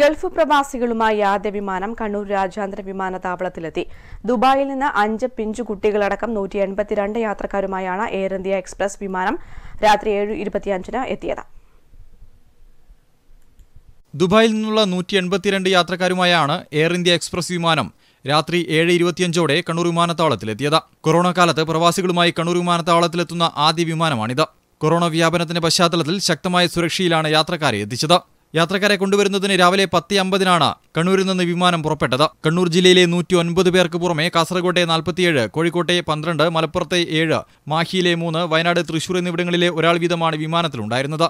Gulf പ്രവാസികളുമായി ആദ്യ വിമാനം കണ്ണൂർ രാജ്യാന്തര വിമാനത്താവളത്തിലെത്തി ദുബായിൽ നിന്ന് അഞ്ച് പിഞ്ചു കുട്ടികളടക്കം നൂറ്റി എൺപത്തിരണ്ട് യാത്രക്കാരുമായാണ് എയർ ഇന്ത്യ എക്സ്പ്രസ് വിമാനം രാത്രി ഏഴ് ഇരുപത്തിയഞ്ചിന് എത്തിയത് ദുബായിൽ നിന്നുള്ള നൂറ്റി എൺപത്തിരണ്ട് യാത്രക്കാരുമായാണ് എയർ ഇന്ത്യ എക്സ്പ്രസ് വിമാനം രാത്രി ഏഴ് ഇരുപത്തിയഞ്ചോടെ കണ്ണൂർ വിമാനത്താവളത്തിലെത്തിയത് കൊറോണ കാലത്ത് പ്രവാസികളുമായി കണ്ണൂർ വിമാനത്താവളത്തിലെത്തുന്ന ആദ്യ വിമാനമാണിത് കൊറോണ വ്യാപനത്തിന്റെ പശ്ചാത്തലത്തിൽ ശക്തമായ സുരക്ഷയിലാണ് യാത്രക്കാരെ എത്തിച്ചത് യാത്രക്കാരെ കൊണ്ടുവരുന്നതിന് രാവിലെ പത്തി അമ്പതിനാണ് കണ്ണൂരിൽ നിന്ന് വിമാനം പുറപ്പെട്ടത് കണ്ണൂർ ജില്ലയിലെ നൂറ്റി ഒൻപത് പേർക്ക് പുറമെ കാസർകോട്ടെ നാൽപ്പത്തിയേഴ് കോഴിക്കോട്ടെ പന്ത്രണ്ട് മലപ്പുറത്തെ ഏഴ് മാഹിയിലെ മൂന്ന് വയനാട് തൃശൂർ എന്നിവിടങ്ങളിലെ ഒരാൾ വീതമാണ് വിമാനത്തിലുണ്ടായിരുന്നത്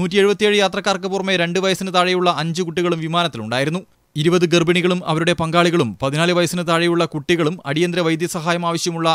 നൂറ്റി എഴുപത്തിയേഴ് യാത്രക്കാർക്ക് പുറമെ രണ്ട് വയസ്സിന് താഴെയുള്ള അഞ്ച് കുട്ടികളും വിമാനത്തിലുണ്ടായിരുന്നു ഇരുപത് ഗർഭിണികളും അവരുടെ പങ്കാളികളും പതിനാല് വയസ്സിന് താഴെയുള്ള കുട്ടികളും അടിയന്തര വൈദ്യസഹായം ആവശ്യമുള്ള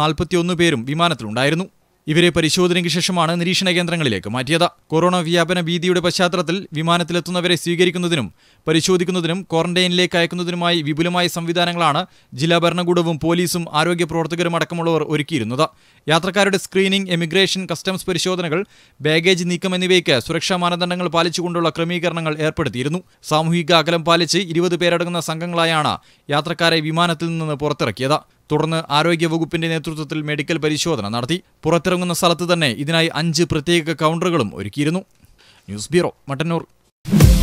നാൽപ്പത്തിയൊന്ന് പേരും വിമാനത്തിലുണ്ടായിരുന്നു ഇവരെ പരിശോധനയ്ക്ക് ശേഷമാണ് നിരീക്ഷണ കേന്ദ്രങ്ങളിലേക്ക് മാറ്റിയത് കൊറോണ വ്യാപന ഭീതിയുടെ പശ്ചാത്തലത്തിൽ വിമാനത്തിലെത്തുന്നവരെ സ്വീകരിക്കുന്നതിനും പരിശോധിക്കുന്നതിനും ക്വാറന്റൈനിലേക്ക് അയക്കുന്നതിനുമായി വിപുലമായ സംവിധാനങ്ങളാണ് ജില്ലാ ഭരണകൂടവും പോലീസും ആരോഗ്യ പ്രവർത്തകരും അടക്കമുള്ളവർ ഒരുക്കിയിരുന്നത് യാത്രക്കാരുടെ സ്ക്രീനിംഗ് എമിഗ്രേഷൻ കസ്റ്റംസ് പരിശോധനകൾ ബാഗേജ് നീക്കം എന്നിവയ്ക്ക് സുരക്ഷാ മാനദണ്ഡങ്ങൾ പാലിച്ചുകൊണ്ടുള്ള ക്രമീകരണങ്ങൾ ഏർപ്പെടുത്തിയിരുന്നു സാമൂഹിക അകലം പാലിച്ച് ഇരുപത് പേരടങ്ങുന്ന സംഘങ്ങളായാണ് യാത്രക്കാരെ വിമാനത്തിൽ നിന്ന് പുറത്തിറക്കിയത് തുടർന്ന് ആരോഗ്യവകുപ്പിന്റെ നേതൃത്വത്തിൽ മെഡിക്കൽ പരിശോധന നടത്തി പുറത്തിറങ്ങുന്ന സ്ഥലത്ത് തന്നെ ഇതിനായി അഞ്ച് പ്രത്യേക കൗണ്ടറുകളും ഒരുക്കിയിരുന്നു ന്യൂസ് ബ്യൂറോ മട്ടന്നൂർ